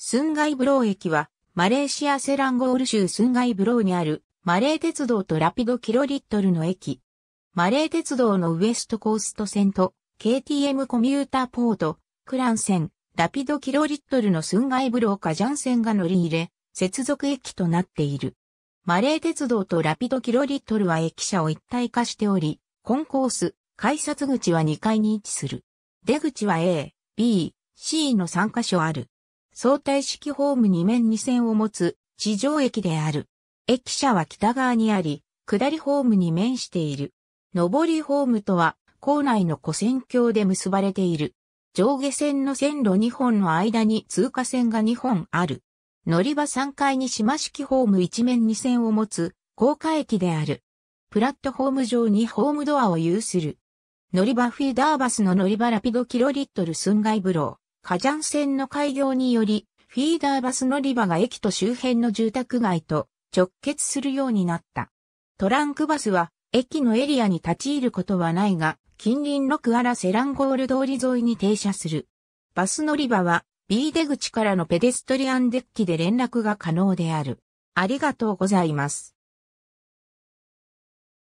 スンガイブロー駅は、マレーシアセランゴール州スンガイブローにある、マレー鉄道とラピドキロリットルの駅。マレー鉄道のウエストコースト線と、KTM コミューターポート、クラン線、ラピドキロリットルのスンガイブローカジャン線が乗り入れ、接続駅となっている。マレー鉄道とラピドキロリットルは駅舎を一体化しており、コンコース、改札口は2階に位置する。出口は A、B、C の3カ所ある。相対式ホーム2面2線を持つ地上駅である。駅舎は北側にあり、下りホームに面している。上りホームとは、校内の古線橋で結ばれている。上下線の線路2本の間に通過線が2本ある。乗り場3階に島式ホーム1面2線を持つ、高架駅である。プラットホーム上にホームドアを有する。乗り場フィーダーバスの乗り場ラピドキロリットル寸外ブロー。カジャン線の開業により、フィーダーバス乗り場が駅と周辺の住宅街と直結するようになった。トランクバスは駅のエリアに立ち入ることはないが、近隣ロクアラセランゴール通り沿いに停車する。バス乗り場は B 出口からのペデストリアンデッキで連絡が可能である。ありがとうございます。